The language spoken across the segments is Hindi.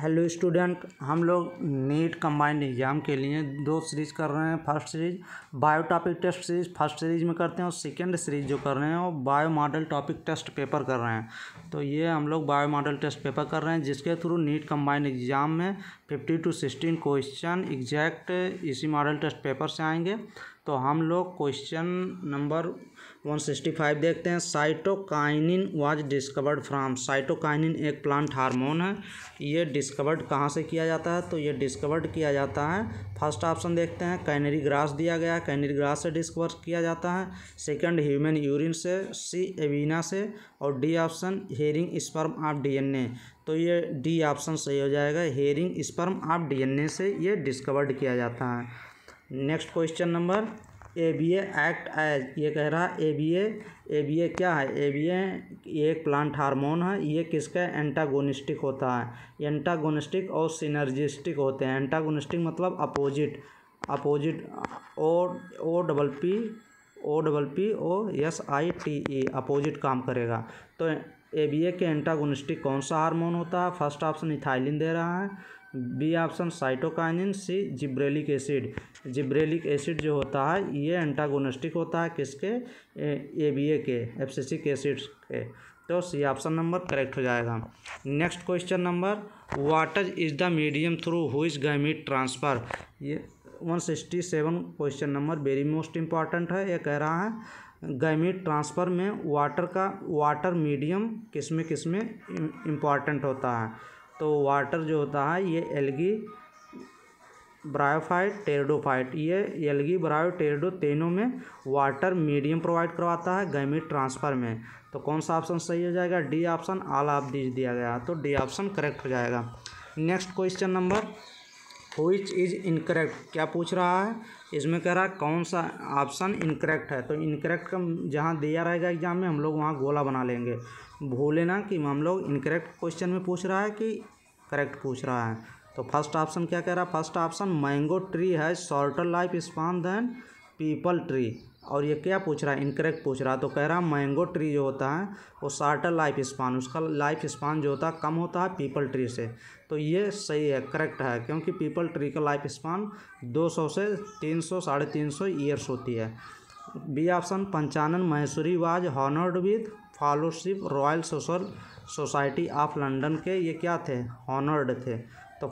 हेलो स्टूडेंट हम लोग नीट कम्बाइंड एग्ज़ाम के लिए दो सीरीज़ कर रहे हैं first series bio topic test series first series में करते हैं और सेकंड सीरीज जो कर रहे हैं वो bio model topic test paper कर रहे हैं तो ये हम लोग बायो मॉडल टेस्ट पेपर कर रहे हैं जिसके थ्रू नीट कम्बाइंड एग्ज़ाम में fifty two sixteen question exact इसी मॉडल टेस्ट पेपर से आएंगे तो हम लोग क्वेश्चन नंबर 165 देखते हैं cytokinin was discovered from cytokinin एक प्लांट हार्मोन है ये डिस्कवर्ड कहाँ से किया जाता है तो ये डिस्कवर्ड किया जाता है फर्स्ट ऑप्शन देखते हैं कैनरी ग्रास दिया गया है कैनरी ग्रास से डिस्कवर किया जाता है सेकंड ह्यूमन यूरिन से सी एवीना से और D option herring sperm of D तो ये डी ऑप्शन सही हो जाएगा हेरिंग स्पर्म ऑफ डी से ये डिस्कवर्ड किया जाता है next question number A B act as ये कह रहा है ए बी ए बी ए क्या है ए बी ए एक प्लांट हार्मोन है ये किसका एंटागोनिस्टिक होता है एंटागोनिस्टिक और सिनर्जिस्टिक होते हैं एंटागोनिस्टिक मतलब opposite opposite O O double P O double P O S I T E opposite काम करेगा तो ए बी ए के एंटागोनिस्टिक कौन सा हार्मोन होता है फर्स्ट ऑप्शन इथाइलिन दे रहा है B option cytokinin C gibberellic acid gibberellic acid जो होता है ये एंटागोनिस्टिक होता है किसके ए बी ए के एब्सेसिक एसिड्स के तो सी ऑप्शन नंबर करेक्ट हो जाएगा next question number water is the medium through which gamete transfer ये one sixty seven question number very most important है ये कह रहा है गैमिट ट्रांसफ़र में वाटर का वाटर मीडियम किस में किस में इम्पॉर्टेंट होता है तो वाटर जो होता है ये एलगी ब्रायोफाइट टेरडोफाइट ये एलगी ब्रायो टेरडो तीनों में वाटर मीडियम प्रोवाइड करवाता है गैमिट ट्रांसफ़र में तो कौन सा ऑप्शन सही हो जाएगा डी ऑप्शन आल आप दीज दिया गया तो डी ऑप्शन करेक्ट हो जाएगा next question number which is incorrect क्या पूछ रहा है इसमें कह रहा है कौन सा ऑप्शन इनकरेक्ट है तो इनकरेक्ट का जहाँ दिया रहेगा एग्जाम में हम लोग वहाँ गोला बना लेंगे भूलें ना कि हम लोग इनकरेक्ट क्वेश्चन में पूछ रहा है कि करेक्ट पूछ रहा है तो फर्स्ट ऑप्शन क्या कह रहा है फर्स्ट ऑप्शन मैंगो ट्री है shorter life span than peepal tree और ये क्या पूछ रहा है इनकरेक्ट पूछ रहा है तो कह रहा है मैंगो ट्री जो होता है वो शार्टर लाइफ स्पान उसका लाइफ स्पान जो होता है कम होता है पीपल ट्री से तो ये सही है करेक्ट है क्योंकि पीपल ट्री का लाइफ स्पान 200 से 300 साढ़े तीन ईयर्स होती है B option Panchanan Maheshwari was honoured with fellowship royal social society of London के ये क्या थे हॉनर्ड थे तो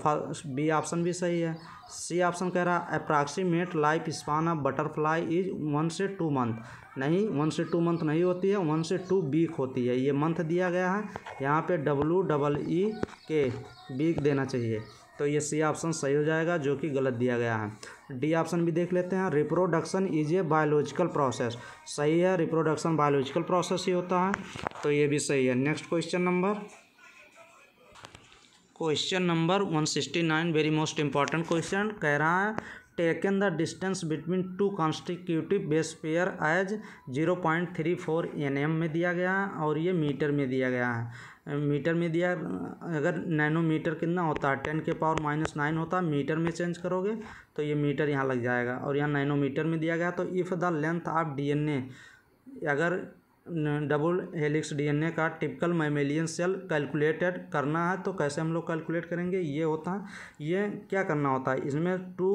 बी ऑप्शन भी सही है सी ऑप्शन कह रहा है approximate life span of butterfly is one से टू मंथ नहीं वन से टू मंथ नहीं होती है वन से टू वीक होती है ये मंथ दिया गया है यहाँ पे डब्लू डबल ई के वीक देना चाहिए तो ये सी ऑप्शन सही हो जाएगा जो कि गलत दिया गया है डी ऑप्शन भी देख लेते हैं reproduction is a biological process सही है रिप्रोडक्शन बायोलॉजिकल प्रोसेस ही होता है तो ये भी सही है next question number question number one sixty nine very most important question कह रहा है taken the distance between two consecutive base pair as zero point three four N M में दिया गया है और ये मीटर में दिया गया है मीटर में दिया अगर नैनोमीटर कितना होता है टेन के पावर माइनस नाइन होता है मीटर में चेंज करोगे तो ये मीटर यहाँ लग जाएगा और यहाँ नैनोमीटर में दिया गया तो if the length of DNA अगर डबल हेलिक्स डीएनए का टिपिकल मेमेलियन सेल कैलकुलेटेड करना है तो कैसे हम लोग कैलकुलेट करेंगे ये होता है ये क्या करना होता है इसमें टू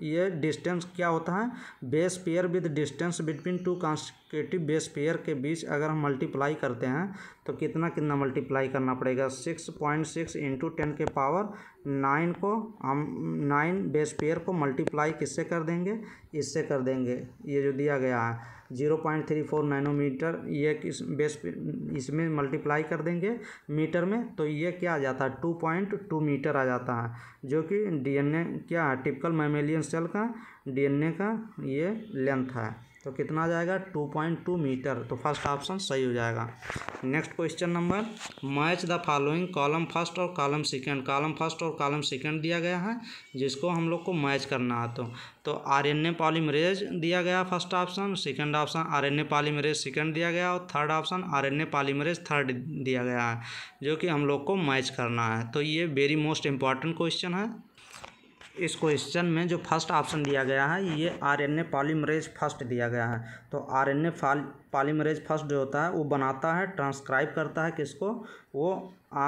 ये डिस्टेंस क्या होता है base pair with distance between two consecutive base pair के बीच अगर हम मल्टीप्लाई करते हैं तो कितना कितना मल्टीप्लाई करना पड़ेगा six point six into ten के पावर नाइन को हम नाइन बेस पेयर को मल्टीप्लाई किससे कर देंगे इससे कर देंगे ये जो दिया गया है zero point three four nanometer ये किस बेस इसमें मल्टीप्लाई कर देंगे मीटर में तो ये क्या आ जाता है टू पॉइंट टू मीटर आ जाता है जो कि डीएनए क्या है टिपिकल टिपिकल मैमेलियन सेल का डीएनए का ये लेंथ है तो कितना आ जाएगा टू पॉइंट टू मीटर तो फर्स्ट ऑप्शन सही हो जाएगा next question number match the following column first और कॉलम सेकेंड कॉलम फर्स्ट और कॉलम सेकेंड दिया गया है जिसको हम लोग को मैच करना है तो तो आर एन ए पॉलीमरेज दिया गया first option second option R N A polymerase second दिया गया और third option R N polymerase third दिया गया है जो कि हम लोग को मैच करना है तो ये वेरी मोस्ट इंपॉर्टेंट क्वेश्चन है इस क्वेश्चन में जो फर्स्ट ऑप्शन दिया गया है ये आरएनए पॉलीमरेज फर्स्ट दिया गया है तो आरएनए पॉलीमरेज फर्स्ट जो होता है वो बनाता है ट्रांसक्राइब करता है किसको वो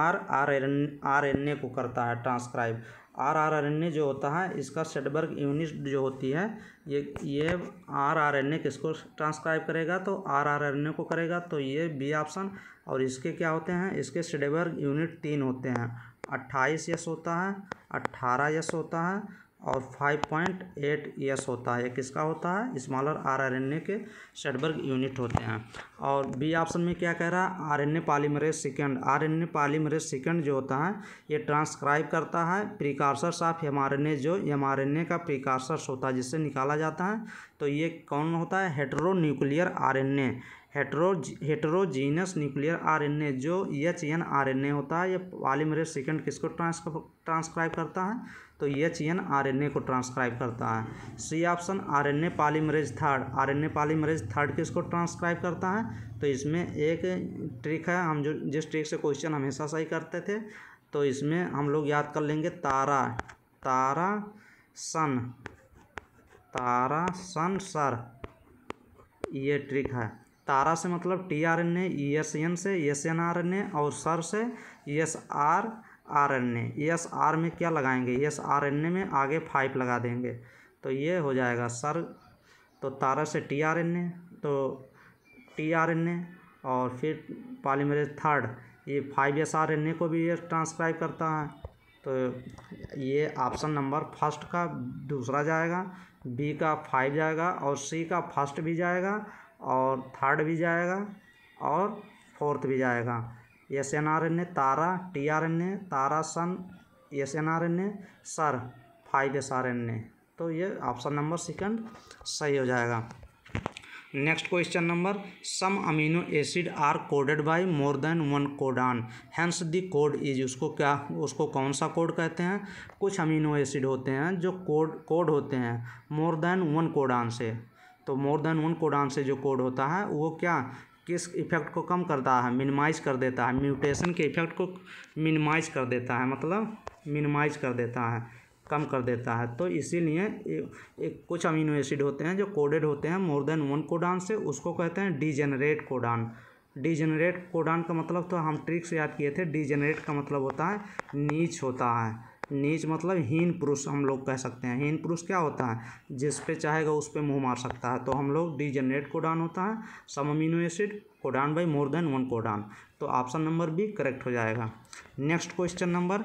R R N R N A को करता है transcribe R R R N A जो होता है इसका सेडबर्ग यूनिट जो होती है ये ये आर आर एन ए किसको ट्रांसक्राइब करेगा तो आर आर एन ए को करेगा तो ये बी ऑप्शन और इसके क्या होते हैं इसके सेडबर्ग यूनिट तीन होते हैं अट्ठाईस यस होता है अट्ठारह यस होता है और फाइव पॉइंट एट यस होता है किसका होता है smaller R R N A के शेडबर्ग यूनिट होते हैं और बी ऑप्शन में क्या कह रहा है R N A polymerase second R N A polymerase second जो होता है ये ट्रांसक्राइब करता है precursors of M R N A जो एम आर एन ए का प्रिकॉर्सर्स होता है जिससे निकाला जाता है तो ये कौन होता है hetero R N A heteros heterogeneous nuclear RNA जो H N R N A होता है ये पालीमरेज सेकेंड किसको ट्रांसक्राइब करता है तो H N R N A को ट्रांसक्राइब करता है C option R N A मरेज third R N A polymerase third किसको ट्रांसक्राइब करता है तो इसमें एक ट्रिक है हम जो जिस ट्रिक से क्वेश्चन हमेशा सही करते थे तो इसमें हम लोग याद कर लेंगे तारा तारा सन तारा सन सर ये ट्रिक है तारा से मतलब T R N A S N से S N R N A और सर से S R R N S R में क्या लगाएंगे एस आर एन ए में आगे फाइव लगा देंगे तो ये हो जाएगा सर तो तारा से टी आर एन ए तो टी आर एन ए और फिर पॉलीमरेज थर्ड ये five S R N A को भी ये ट्रांसक्राइब करता है तो ये ऑप्शन नंबर फर्स्ट का दूसरा जाएगा बी का फाइव जाएगा और सी का फर्स्ट भी जाएगा और थर्ड भी जाएगा और फोर्थ भी जाएगा S N R N A तारा टी आर एन ए तारा sun S N R N A sir five S R N A तो ये ऑप्शन नंबर सेकंड सही हो जाएगा next question number some amino acid are coded by more than one codon hence the code is उसको क्या उसको कौन सा कोड कहते हैं कुछ अमीनो एसिड होते हैं जो कोड कोड होते हैं मोर देन वन कोडान से तो मोर देन वन कोडान से जो कोड होता है वो क्या किस इफेक्ट को कम करता है मिनिमाइज कर देता है म्यूटेशन के इफेक्ट को मिनिमाइज कर देता है मतलब मिनिमाइज कर देता है कम कर देता है तो इसीलिए कुछ अमीनो एसिड होते हैं जो कोडेड होते हैं मोर देन वन कोडान से उसको कहते हैं डीजेनरेट कोडान डीजेनरेट कोडान का मतलब तो हम ट्रिक्स याद किए थे डीजेनरेट का मतलब होता है नीच होता है नीच मतलब हीन पुरुष हम लोग कह सकते हैं हीन पुरुष क्या होता है जिस पे चाहेगा उस पे मुंह मार सकता है तो हम लोग डी जनरेट कोडान होता है some amino acid codon by more than one codon तो ऑप्शन नंबर बी करेक्ट हो जाएगा next question number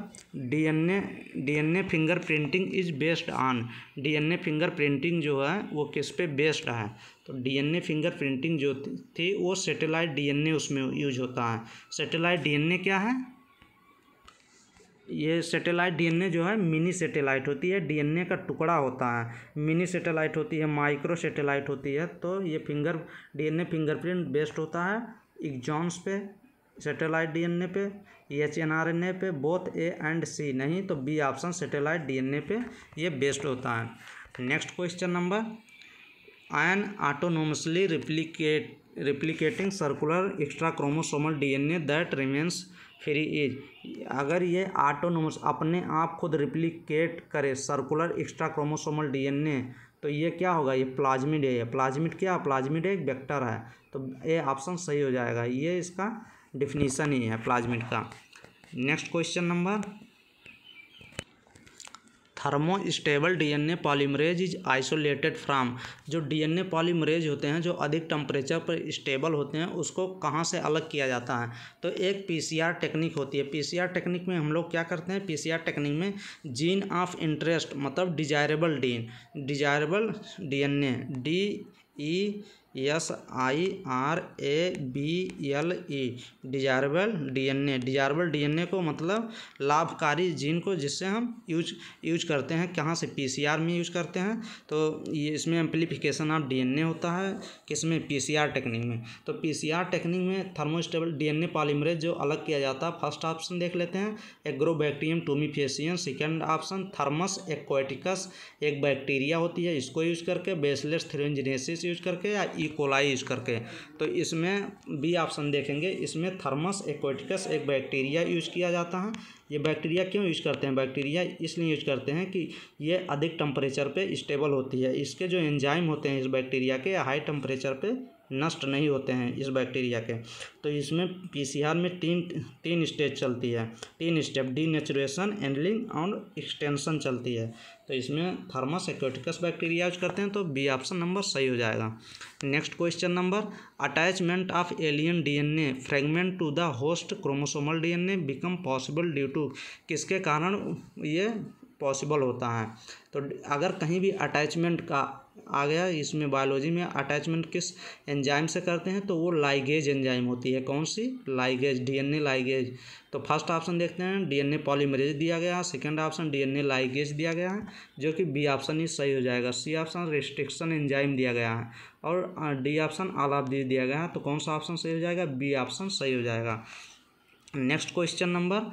DNA DNA fingerprinting is based on DNA fingerprinting जो है वो किस पे बेस्ड है तो डीएनए फिंगर प्रिंटिंग जो थी वो सैटेलाइट डीएनए उसमें यूज होता है सैटेलाइट डीएनए क्या है ये सेटेलाइट डीएनए जो है मिनी सेटेलाइट होती है डीएनए का टुकड़ा होता है मिनी सेटेलाइट होती है माइक्रो सेटेलाइट होती है तो ये फिंगर डीएनए फिंगरप्रिंट बेस्ड होता है एग्जॉन्स पे सेटेलाइट डीएनए पे H N R N A पे बोथ ए एंड सी नहीं तो बी ऑप्शन सेटेलाइट डीएनए पे ये बेस्ड होता है next question number an autonomously replicate replicating circular extrachromosomal DNA that remains free is अगर ये ऑटोनोमस अपने आप खुद रिप्लिकेट करे सर्कुलर एक्स्ट्रा क्रोमोसोमल डीएनए तो ये क्या होगा ये प्लाज्मिड है प्लाज्मिड क्या प्लाज्मिड एक वेक्टर है तो ये ऑप्शन सही हो जाएगा ये इसका डिफिनीसन ही है प्लाज्मिड का next question number thermostable DNA polymerase is isolated from जो डीएनए पॉलीमरेज होते हैं जो अधिक टेम्परेचर पर स्टेबल होते हैं उसको कहाँ से अलग किया जाता है तो एक पीसीआर टेक्निक होती है पीसीआर टेक्निक में हम लोग क्या करते हैं पीसीआर टेक्निक में जीन ऑफ इंटरेस्ट मतलब desirable dean desirable DNA D E S I R A B L E desirable A desirable A को मतलब लाभकारी जीन को जिससे हम यूज यूज करते हैं कहाँ से पी सी आर में यूज करते हैं तो ये इसमें amplification of D N A होता है किसमें आर टेक्निक में तो पी सी आर टेक्निक में thermostable D N A polymerase जो अलग किया जाता है फर्स्ट ऑप्शन देख लेते हैं Agrobacterium tumefaciens second option Thermus aquaticus एक बैक्टीरिया होती है इसको यूज करके बेसलेस थ्रेंजनेसिस यूज करके या ई कोलाई यूज करके तो इसमें बी ऑप्शन देखेंगे इसमें थर्मस एक्वेटिकस एक बैक्टीरिया यूज किया जाता है ये बैक्टीरिया क्यों यूज करते हैं बैक्टीरिया इसलिए यूज करते हैं कि ये अधिक टेम्परेचर पे स्टेबल होती है इसके जो एंजाइम होते हैं इस बैक्टीरिया के हाई टेम्परेचर पे नष्ट नहीं होते हैं इस बैक्टीरिया के तो इसमें पीसीआर में तीन तीन स्टेज चलती है तीन स्टेप डी नेचुरेशन एंडलिंग और एक्सटेंशन चलती है तो इसमें थर्मस एक्वेटिकस बैक्टीरिया यूज करते हैं तो बी ऑप्शन नंबर सही हो जाएगा next question number attachment of alien DNA fragment to the host chromosomal A become possible due to किसके कारण ये पॉसिबल होता है तो अगर कहीं भी अटैचमेंट का आ गया इसमें बायोलॉजी में अटैचमेंट किस एंजाइम से करते हैं तो वो लाइगेज एंजाइम होती है कौन सी लाइगेज डीएनए लाइगेज तो फर्स्ट ऑप्शन देखते हैं डीएनए पॉलीमरेज दिया गया है सेकेंड ऑप्शन डीएनए लाइगेज दिया गया है जो कि बी ऑप्शन ही सही हो जाएगा सी ऑप्शन रिस्ट्रिक्शन एंजाइम दिया गया है और डी ऑप्शन आलाबदी दिया गया है तो कौन सा ऑप्शन सही हो जाएगा बी ऑप्शन सही हो जाएगा next question number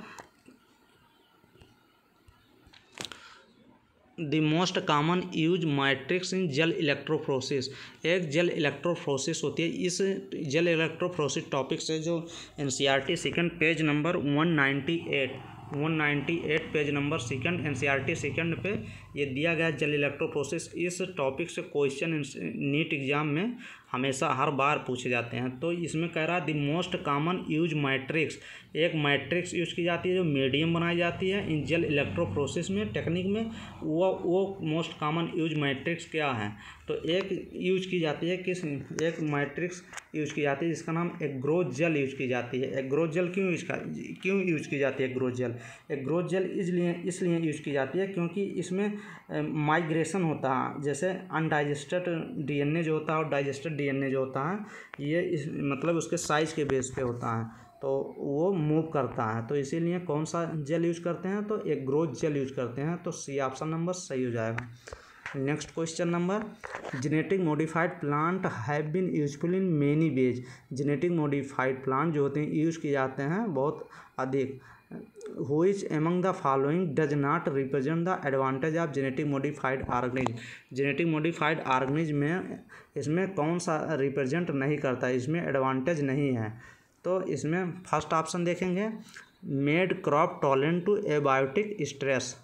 the most common use matrix in gel electrophoresis एक जल इलेक्ट्रोफ्रोसिस होती है इस जल इलेक्ट्रोफ्रोसिस टॉपिक से जो N C R T second page number one ninety eight one ninety eight page number second N C R T second पे ये दिया गया जल इलेक्ट्रोफ्रोसिस इस टॉपिक से क्वेश्चन नीट एग्ज़ाम में हमेशा हर बार पूछे जाते हैं तो इसमें कह रहा है the most common use matrix एक मैट्रिक्स यूज की जाती है जो मीडियम बनाई जाती है इन जेल इलेक्ट्रो प्रोसेस में टेक्निक में वो वो मोस्ट कॉमन यूज मैट्रिक्स क्या है तो एक यूज की जाती है किस एक मैट्रिक्स यूज की जाती है जिसका नाम एग्रोज जेल यूज की जाती है एग्रोज जेल क्यों यूज क्यों यूज की जाती है एग्रोज जेल एग्रोज जेल इसलिए इसलिए यूज की जाती है क्योंकि इसमें माइग्रेशन होता है जैसे अनडाइजेस्टेड डी जो होता है और डाइजेस्टेड डीएनए जो होता है ये इस मतलब उसके साइज़ के बेस पे होता है तो वो मूव करता है तो इसीलिए कौन सा जेल यूज करते हैं तो एक ग्रोथ जेल यूज करते हैं तो सी ऑप्शन नंबर सही हो जाएगा next question number genetic modified plant have been useful in many ways genetic modified plant जो होते हैं यूज किए जाते हैं बहुत अधिक who among the following does not represent the advantage of genetic modified organisms genetic modified organisms में इसमें कौन सा रिप्रेजेंट नहीं करता इसमें एडवांटेज नहीं है तो इसमें फर्स्ट ऑप्शन देखेंगे made crop tolerant to abiotic stress